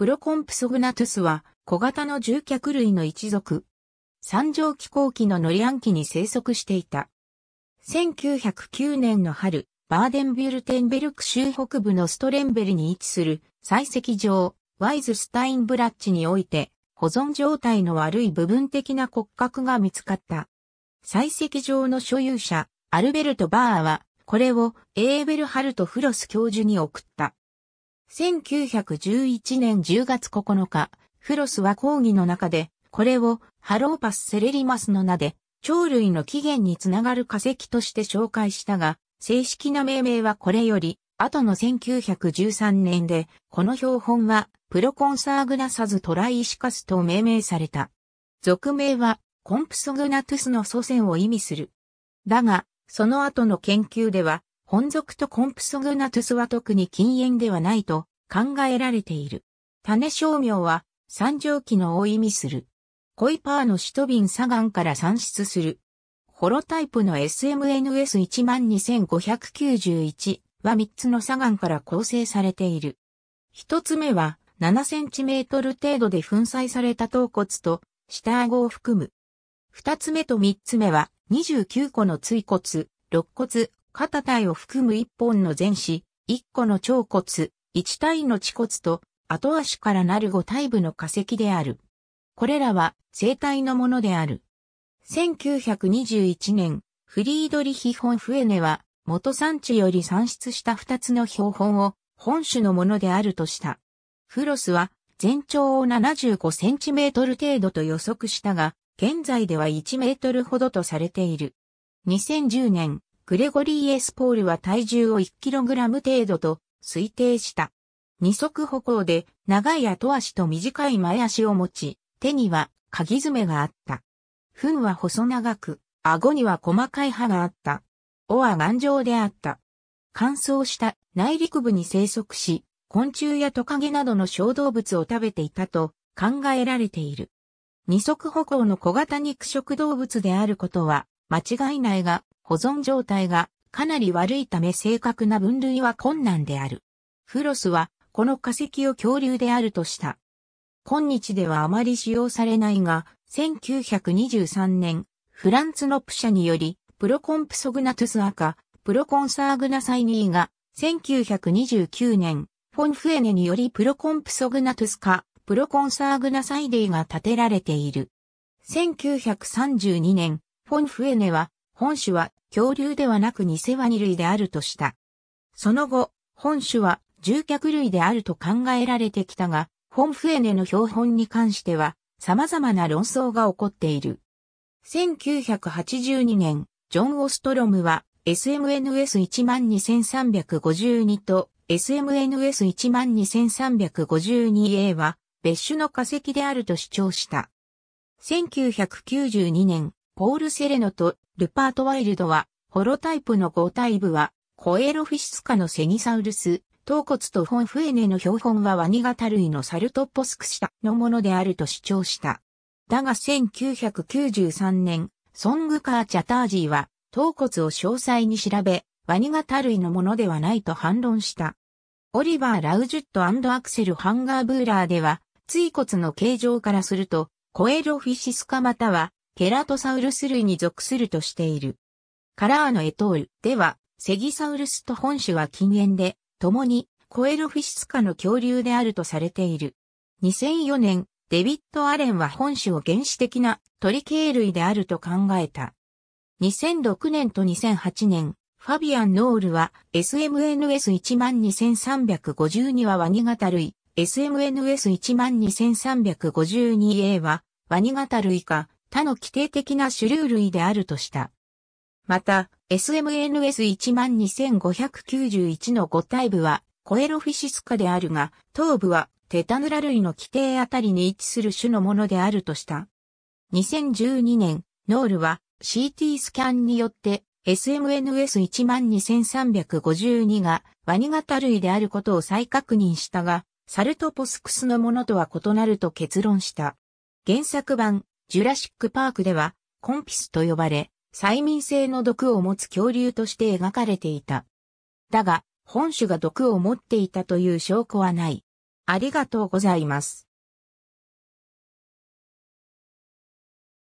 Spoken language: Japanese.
プロコンプソグナトゥスは小型の獣脚類の一族。三畳気候機のノリアン機に生息していた。1909年の春、バーデンビュルテンベルク州北部のストレンベルに位置する採石場、ワイズスタインブラッチにおいて、保存状態の悪い部分的な骨格が見つかった。採石場の所有者、アルベルト・バーは、これをエーベルハルト・フロス教授に送った。1911年10月9日、フロスは講義の中で、これをハローパスセレリマスの名で、鳥類の起源につながる化石として紹介したが、正式な命名はこれより、後の1913年で、この標本は、プロコンサーグナサズトライシカスと命名された。俗名は、コンプソグナトゥスの祖先を意味する。だが、その後の研究では、本属とコンプソグナトゥスは特に禁煙ではないと考えられている。種商名は三畳紀のを意味する。コイパーの首都瓶。左岸から産出する。ホロタイプの SMNS12591 は3つの左岸から構成されている。1つ目は7センチメートル程度で粉砕された頭骨と下顎を含む。2つ目と3つ目は29個の椎骨、肋骨、肩体を含む一本の前肢、一個の腸骨、一体の恥骨と、後足からなる五体部の化石である。これらは生体のものである。1921年、フリードリヒ・ホンフエネは、元産地より産出した二つの標本を本種のものであるとした。フロスは全長を75センチメートル程度と予測したが、現在では1メートルほどとされている。2010年、グレゴリー・エスポールは体重を 1kg 程度と推定した。二足歩行で長い後足と短い前足を持ち、手には鍵爪があった。糞は細長く、顎には細かい歯があった。尾は頑丈であった。乾燥した内陸部に生息し、昆虫やトカゲなどの小動物を食べていたと考えられている。二足歩行の小型肉食動物であることは間違いないが、保存状態がかなり悪いため正確な分類は困難である。フロスはこの化石を恐竜であるとした。今日ではあまり使用されないが、1923年、フランツのプ社により、プロコンプソグナトゥスアカ、プロコンサーグナサイニーが、1929年、フォンフエネによりプロコンプソグナトゥスカ、プロコンサーグナサイディが建てられている。1932年、フォンフエネは、本種は恐竜ではなく偽ワニ類であるとした。その後、本種は獣脚類であると考えられてきたが、本フエネの標本に関しては様々な論争が起こっている。1982年、ジョン・オストロムは SMNS12352 と SMNS12352A は別種の化石であると主張した。1992年、ポール・セレノとルパート・ワイルドは、ホロタイプの5体部は、コエロフィシス科のセギサウルス、頭骨とフォンフエネの標本はワニ型類のサルトポスクシタのものであると主張した。だが1993年、ソングカー・チャタージーは、頭骨を詳細に調べ、ワニ型類のものではないと反論した。オリバー・ラウジュットアクセル・ハンガー・ブーラーでは、椎骨の形状からすると、コエロフィシスカまたはケラトサウルス類に属するとしている。カラーのエトールでは、セギサウルスと本種は禁煙で、共にコエロフィシス科の恐竜であるとされている。2004年、デビッド・アレンは本種を原始的な鳥系類であると考えた。2006年と2008年、ファビアン・ノールは SMNS12352 はワニ型類、SMNS12352A はワニ型類か他の規定的な主流類であるとした。また、SMNS12591 の5体部はコエロフィシス科であるが、頭部はテタヌラ類の規定あたりに位置する種のものであるとした。2012年、ノールは CT スキャンによって SMNS12352 がワニ型類であることを再確認したが、サルトポスクスのものとは異なると結論した。原作版ジュラシック・パークでは、コンピスと呼ばれ、催眠性の毒を持つ恐竜として描かれていた。だが、本種が毒を持っていたという証拠はない。ありがとうございます。